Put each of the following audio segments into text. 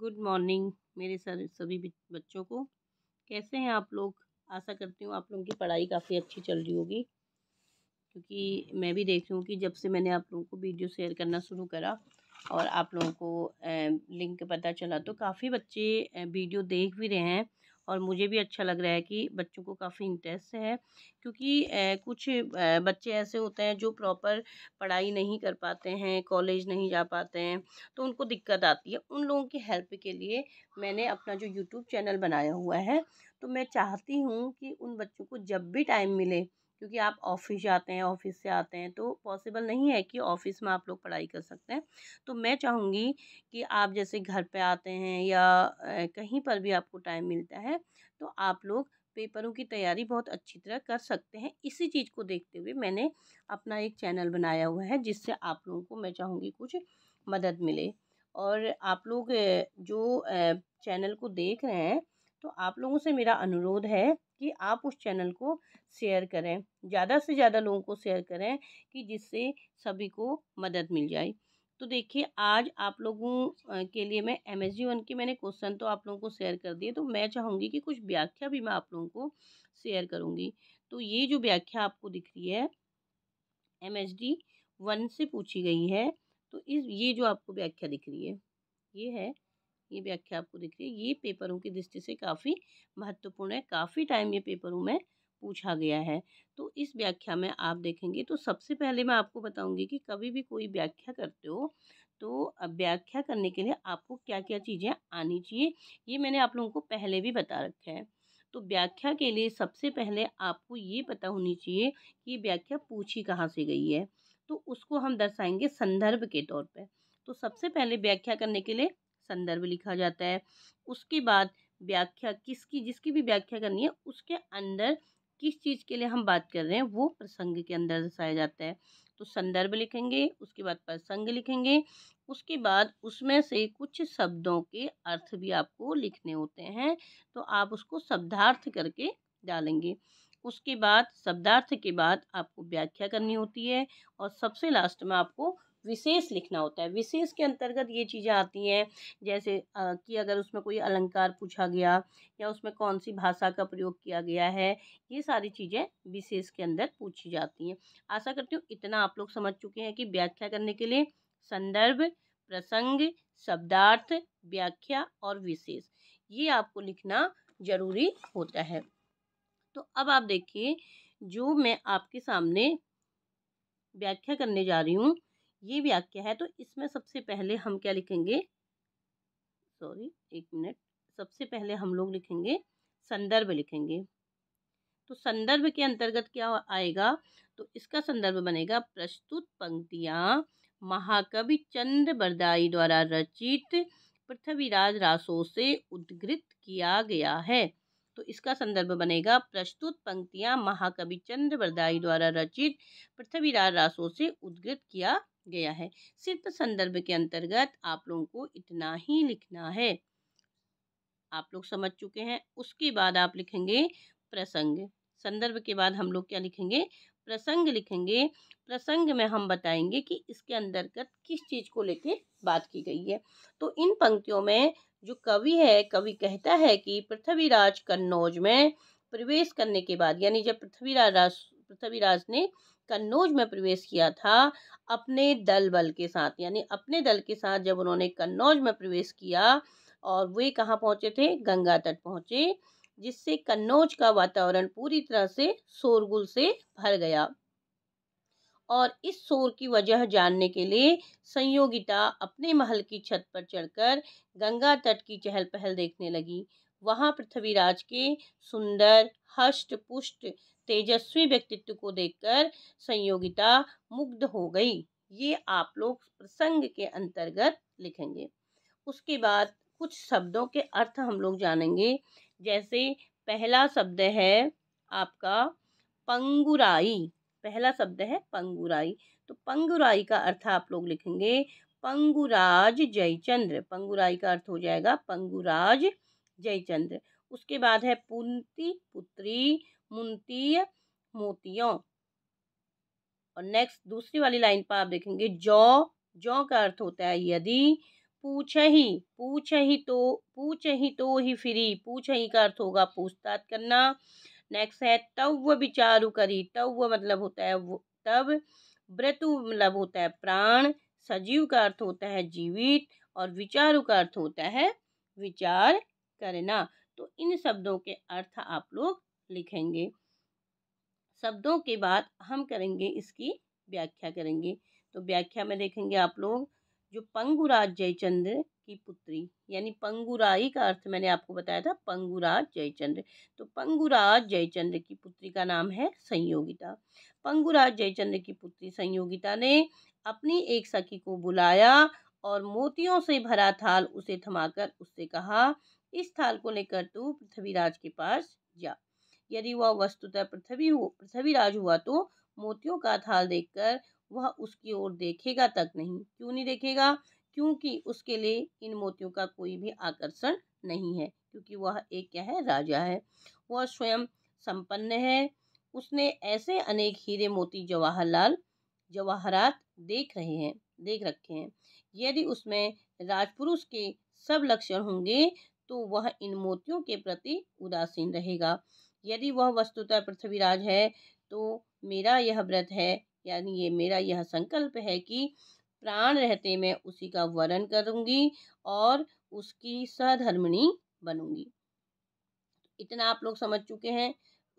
good morning मेरे sir सभी बच्चों को कैसे हैं आप लोग आशा करती हूँ आप लोगों की पढ़ाई काफ़ी अच्छी चल रही होगी क्योंकि मैं भी देख रही हूँ कि जब से मैंने आप लोगों को वीडियो शेयर करना शुरू करा और आप लोगों को लिंक पता चला तो काफ़ी बच्चे वीडियो देख भी रहे हैं और मुझे भी अच्छा लग रहा है कि बच्चों को काफ़ी इंटरेस्ट है क्योंकि कुछ बच्चे ऐसे होते हैं जो प्रॉपर पढ़ाई नहीं कर पाते हैं कॉलेज नहीं जा पाते हैं तो उनको दिक्कत आती है उन लोगों की हेल्प के लिए मैंने अपना जो यूट्यूब चैनल बनाया हुआ है तो मैं चाहती हूँ कि उन बच्चों को जब भी टाइम मिले क्योंकि आप ऑफिस जाते हैं ऑफिस से आते हैं तो पॉसिबल नहीं है कि ऑफिस में आप लोग पढ़ाई कर सकते हैं तो मैं चाहूँगी कि आप जैसे घर पे आते हैं या कहीं पर भी आपको टाइम मिलता है तो आप लोग पेपरों की तैयारी बहुत अच्छी तरह कर सकते हैं इसी चीज़ को देखते हुए मैंने अपना एक चैनल बनाया हुआ है जिससे आप लोगों को मैं चाहूँगी कुछ मदद मिले और आप लोग जो चैनल को देख रहे हैं तो आप लोगों से मेरा अनुरोध है कि आप उस चैनल को शेयर करें ज़्यादा से ज़्यादा लोगों को शेयर करें कि जिससे सभी को मदद मिल जाए तो देखिए आज आप लोगों के लिए मैं एम एस जी वन के मैंने क्वेश्चन तो आप लोगों को शेयर कर दिए तो मैं चाहूँगी कि कुछ व्याख्या भी मैं आप लोगों को शेयर करूँगी तो ये जो व्याख्या आपको दिख रही है एम एस डी वन से पूछी गई है तो इस ये जो आपको व्याख्या दिख रही है ये है ये व्याख्या आपको दिख रही है ये पेपरों की दृष्टि से काफ़ी महत्वपूर्ण है काफ़ी टाइम ये पेपरों में पूछा गया है तो इस व्याख्या में आप देखेंगे तो सबसे पहले मैं आपको बताऊंगी कि कभी भी कोई व्याख्या करते हो तो व्याख्या करने के लिए आपको क्या क्या चीज़ें आनी चाहिए ये मैंने आप लोगों को पहले भी बता रखा है तो व्याख्या के लिए सबसे पहले आपको ये पता होनी चाहिए कि ये व्याख्या पूछी कहाँ से गई है तो उसको हम दर्शाएंगे संदर्भ के तौर पर तो सबसे पहले व्याख्या करने के लिए संदर्भ लिखा जाता है उसके बाद व्याख्या किसकी जिसकी भी व्याख्या करनी है उसके अंदर किस चीज़ के लिए हम बात कर रहे हैं वो प्रसंग के अंदर दर्शाया जाता है तो संदर्भ लिखेंगे उसके बाद प्रसंग लिखेंगे उसके बाद उसमें से कुछ शब्दों के अर्थ भी आपको लिखने होते हैं तो आप उसको शब्दार्थ करके डालेंगे उसके बाद शब्दार्थ के बाद आपको व्याख्या करनी होती है और सबसे लास्ट में आपको विशेष लिखना होता है विशेष के अंतर्गत ये चीज़ें आती हैं जैसे आ, कि अगर उसमें कोई अलंकार पूछा गया या उसमें कौन सी भाषा का प्रयोग किया गया है ये सारी चीज़ें विशेष के अंदर पूछी जाती हैं आशा करती हूँ इतना आप लोग समझ चुके हैं कि व्याख्या करने के लिए संदर्भ प्रसंग शब्दार्थ व्याख्या और विशेष ये आपको लिखना ज़रूरी होता है तो अब आप देखिए जो मैं आपके सामने व्याख्या करने जा रही हूँ ये वाक्य है तो इसमें सबसे पहले हम क्या लिखेंगे सॉरी एक मिनट सबसे पहले हम लोग लिखेंगे संदर्भ लिखेंगे तो संदर्भ के अंतर्गत क्या आएगा तो इसका संदर्भ बनेगा प्रस्तुत पंक्तियाँ महाकवि चंद्र बरदाई द्वारा रचित पृथ्वीराज रासो से उद्घृत किया गया है तो इसका संदर्भ बनेगा प्रस्तुत पंक्तियाँ महाकवि चंद्र बरदाई द्वारा रचित पृथ्वीराज रासो से उद्घृत किया गया है सिर्फ संदर्भ के अंतर्गत आप लोगों को इतना ही लिखना है आप लोग समझ चुके हैं उसके बाद आप लिखेंगे प्रसंग संदर्भ के बाद हम लोग क्या लिखेंगे प्रसंग लिखेंगे प्रसंग में हम बताएंगे कि इसके अंतर्गत किस चीज़ को लेके बात की गई है तो इन पंक्तियों में जो कवि है कवि कहता है कि पृथ्वीराज कन्नौज में प्रवेश करने के बाद यानी जब पृथ्वीराज पृथ्वीराज ने कन्नौज में प्रवेश किया था अपने दल बल के साथ यानी अपने दल के साथ जब उन्होंने कन्नौज में प्रवेश किया और वे कहाँ पहुँचे थे गंगा तट पहुँचे जिससे कन्नौज का वातावरण पूरी तरह से शोरगुल से भर गया और इस शोर की वजह जानने के लिए संयोगिता अपने महल की छत पर चढ़कर गंगा तट की चहल पहल देखने लगी वहाँ पृथ्वीराज के सुंदर हष्ट पुष्ट तेजस्वी व्यक्तित्व को देखकर संयोगिता मुग्ध हो गई ये आप लोग प्रसंग के अंतर्गत लिखेंगे उसके बाद कुछ शब्दों के अर्थ हम लोग जानेंगे जैसे पहला शब्द है आपका पंगुराई पहला शब्द है पंगुराई तो पंगुराई का अर्थ आप लोग लिखेंगे पंगुराज जयचंद्र पंगुराई का अर्थ हो जाएगा पंगुराज जयचंद्र उसके बाद है पुंती पुत्री मुंतीय मोतियों और नेक्स्ट दूसरी वाली लाइन पर आप देखेंगे जौ जौ का अर्थ होता है यदि पूछ ही पूछ ही तो पूछ ही तो ही फ्री पूछ ही का अर्थ होगा पूछताछ करना नेक्स्ट है तव विचारु करी तव मतलब होता है तब मृत्यु मतलब होता है प्राण सजीव का अर्थ होता है जीवित और विचारु का अर्थ होता है विचार करना तो इन शब्दों के अर्थ आप लोग लिखेंगे शब्दों के बाद हम करेंगे इसकी व्याख्या करेंगे तो व्याख्या में देखेंगे आप लोग जो पंगुराज जयचंद्र की पुत्री यानी पंगुराई का अर्थ मैंने आपको बताया था पंगुराज जयचंद्र तो पंगुराज जयचंद्र की पुत्री का नाम है संयोगिता पंगुराज जयचंद्र की पुत्री संयोगिता ने अपनी एक सखी को बुलाया और मोतियों से भरा थाल उसे थमाकर उससे कहा इस थाल को लेकर तू पृथ्वीराज के पास जा यदि वह वस्तुतः पृथ्वी पृथ्वीराज हुआ तो मोतियों का थाल देखकर वह उसकी ओर देखेगा तक नहीं क्यों नहीं देखेगा क्योंकि उसके लिए इन मोतियों का कोई भी आकर्षण नहीं है क्योंकि वह एक क्या है राजा है वह स्वयं संपन्न है उसने ऐसे अनेक हीरे मोती जवाहरलाल जवाहरात देख रहे हैं देख रखे हैं यदि उसमें राजपुरुष के सब लक्षण होंगे तो वह इन मोतियों के प्रति उदासीन रहेगा यदि वह वस्तुतः पृथ्वीराज है तो मेरा यह व्रत है यानी ये मेरा यह संकल्प है कि प्राण रहते मैं उसी का वरण करूँगी और उसकी सहधर्मिणी बनूंगी इतना आप लोग समझ चुके हैं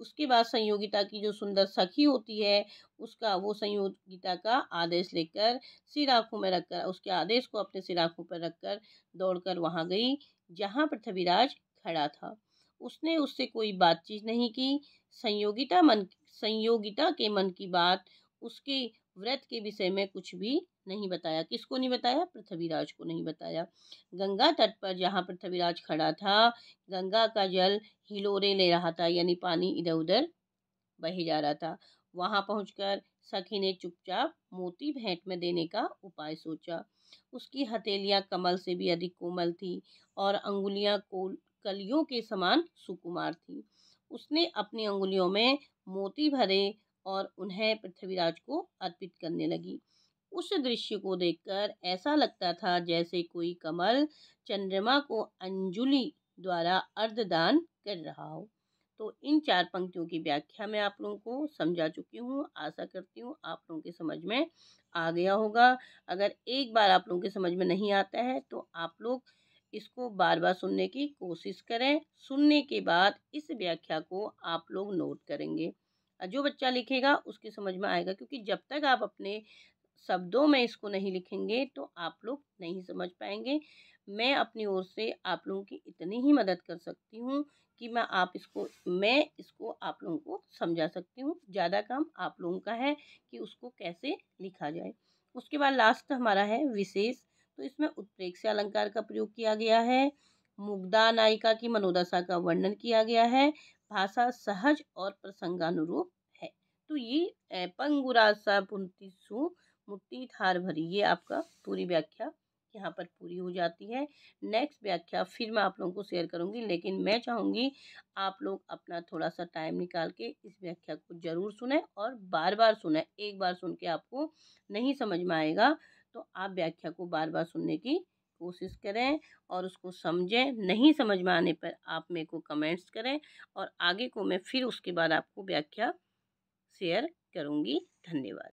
उसके बाद संयोगिता की जो सुंदर सखी होती है उसका वो संयोगिता का आदेश लेकर सिराखों में रखकर उसके आदेश को अपने सिराखों पर रखकर दौड़कर वहाँ गई जहाँ पृथ्वीराज खड़ा था उसने उससे कोई बातचीत नहीं की संयोगिता मन संयोगिता के मन की बात उसके व्रत के विषय में कुछ भी नहीं बताया किसको नहीं बताया पृथ्वीराज को नहीं बताया गंगा तट पर जहाँ पृथ्वीराज खड़ा था गंगा का जल हिलोरे ले रहा था यानी पानी इधर उधर बहे जा रहा था वहाँ पहुँच सखी ने चुपचाप मोती भेंट में देने का उपाय सोचा उसकी हथेलियाँ कमल से भी अधिक कोमल थी और अंगुलियाँ कलियों के समान सुकुमार थी उसने अपनी अंगुलियों में मोती भरे और उन्हें पृथ्वीराज को अर्पित करने लगी उस दृश्य को देखकर ऐसा लगता था जैसे कोई कमल चंद्रमा को अंजुलि द्वारा अर्धदान कर रहा हो तो इन चार पंक्तियों की व्याख्या मैं आप लोगों को समझा चुकी हूँ आशा करती हूँ आप लोगों के समझ में आ गया होगा अगर एक बार आप लोगों के समझ में नहीं आता है तो आप लोग इसको बार बार सुनने की कोशिश करें सुनने के बाद इस व्याख्या को आप लोग नोट करेंगे जो बच्चा लिखेगा उसकी समझ में आएगा क्योंकि जब तक आप अपने शब्दों में इसको नहीं लिखेंगे तो आप लोग नहीं समझ पाएंगे मैं अपनी ओर से आप लोगों की इतनी ही मदद कर सकती हूँ कि मैं आप इसको मैं इसको आप लोगों को समझा सकती हूँ ज़्यादा काम आप लोगों का है कि उसको कैसे लिखा जाए उसके बाद लास्ट हमारा है विशेष तो इसमें उत्प्रेक से अलंकार का प्रयोग किया गया है मुग्धा नायिका की मनोदशा का वर्णन किया गया है भाषा सहज और प्रसंगानुरूप है तो ये पंगुरासा पुंतिसु मुक्ति थार भरी ये आपका पूरी व्याख्या यहाँ पर पूरी हो जाती है नेक्स्ट व्याख्या फिर मैं आप लोगों को शेयर करूँगी लेकिन मैं चाहूँगी आप लोग अपना थोड़ा सा टाइम निकाल के इस व्याख्या को ज़रूर सुने और बार बार सुने एक बार सुन के आपको नहीं समझ में आएगा तो आप व्याख्या को बार बार सुनने की कोशिश करें और उसको समझें नहीं समझ में आने पर आप मेरे को कमेंट्स करें और आगे को मैं फिर उसके बाद आपको व्याख्या शेयर करूँगी धन्यवाद